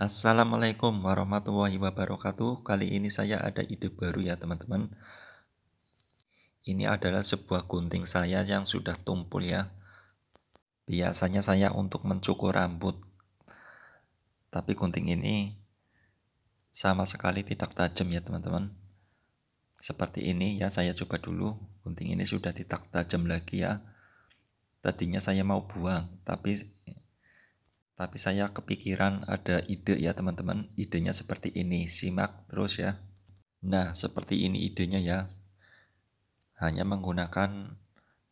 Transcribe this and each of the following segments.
Assalamualaikum warahmatullahi wabarakatuh. Kali ini saya ada ide baru ya teman-teman. Ini adalah sebuah gunting saya yang sudah tumpul ya. Biasanya saya untuk mencukur rambut. Tapi gunting ini sama sekali tidak tajam ya teman-teman. Seperti ini ya saya coba dulu. Gunting ini sudah tidak tajam lagi ya. Tadinya saya mau buang, tapi tapi saya kepikiran ada ide ya teman-teman idenya seperti ini simak terus ya nah seperti ini idenya ya hanya menggunakan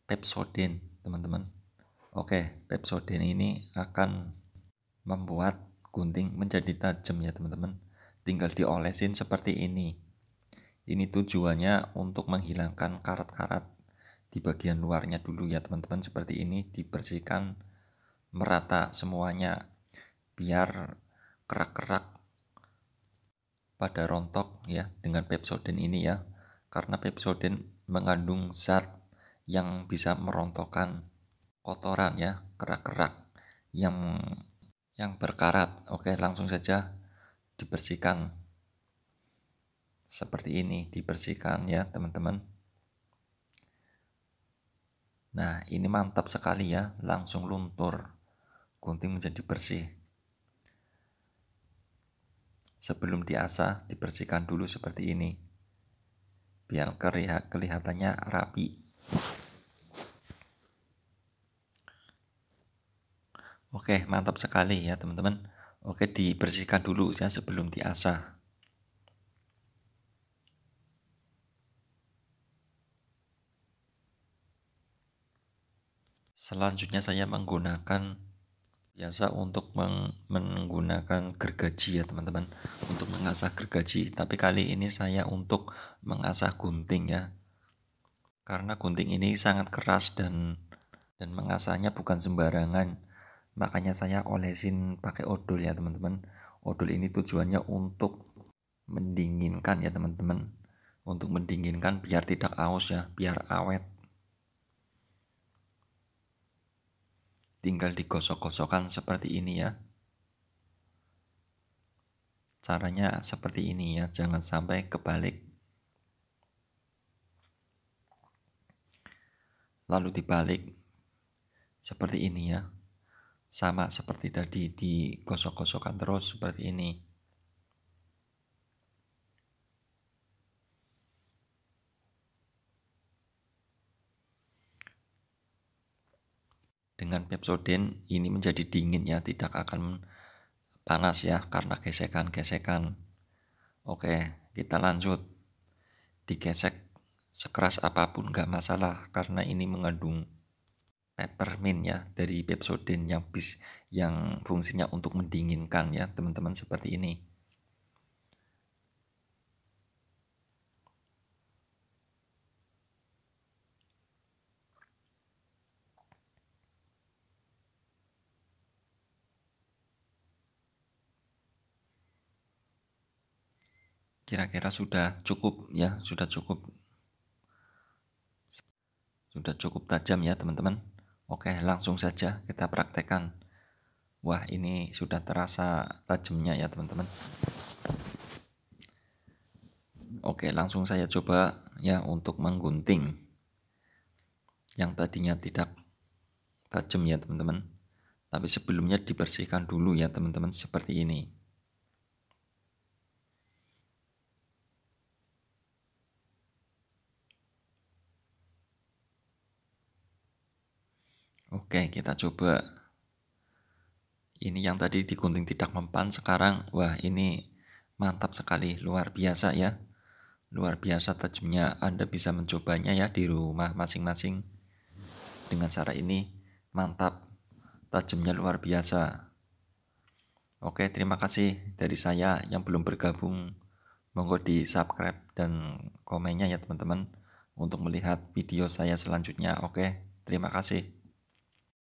pepsodent teman-teman oke pepsodent ini akan membuat gunting menjadi tajam ya teman-teman tinggal diolesin seperti ini ini tujuannya untuk menghilangkan karat-karat di bagian luarnya dulu ya teman-teman seperti ini dibersihkan merata semuanya biar kerak-kerak pada rontok ya dengan pepsodent ini ya karena pepsodent mengandung zat yang bisa merontokkan kotoran ya kerak-kerak yang yang berkarat oke langsung saja dibersihkan seperti ini dibersihkan ya teman-teman nah ini mantap sekali ya langsung luntur gunting menjadi bersih. Sebelum diasah, dibersihkan dulu seperti ini. Biar kelihatannya rapi. Oke, mantap sekali ya teman-teman. Oke, dibersihkan dulu ya sebelum diasah. Selanjutnya saya menggunakan biasa untuk menggunakan gergaji ya teman-teman untuk mengasah gergaji tapi kali ini saya untuk mengasah gunting ya karena gunting ini sangat keras dan dan mengasahnya bukan sembarangan makanya saya olesin pakai odol ya teman-teman odol ini tujuannya untuk mendinginkan ya teman-teman untuk mendinginkan biar tidak aus ya biar awet tinggal digosok-gosokkan seperti ini ya caranya seperti ini ya jangan sampai kebalik lalu dibalik seperti ini ya sama seperti tadi digosok-gosokkan terus seperti ini dengan pepsoden ini menjadi dingin ya, tidak akan panas ya karena gesekan-gesekan. Oke, kita lanjut. Digesek sekeras apapun nggak masalah karena ini mengandung peppermint ya dari pepsodent yang bis yang fungsinya untuk mendinginkan ya teman-teman seperti ini. kira-kira sudah cukup ya sudah cukup sudah cukup tajam ya teman-teman oke langsung saja kita praktekkan wah ini sudah terasa tajamnya ya teman-teman oke langsung saya coba ya untuk menggunting yang tadinya tidak tajam ya teman-teman tapi sebelumnya dibersihkan dulu ya teman-teman seperti ini Oke, kita coba. Ini yang tadi digunting tidak mempan sekarang. Wah, ini mantap sekali, luar biasa ya. Luar biasa tajamnya. Anda bisa mencobanya ya di rumah masing-masing. Dengan cara ini mantap. Tajamnya luar biasa. Oke, terima kasih dari saya yang belum bergabung. Monggo di subscribe dan komennya ya teman-teman untuk melihat video saya selanjutnya. Oke, terima kasih.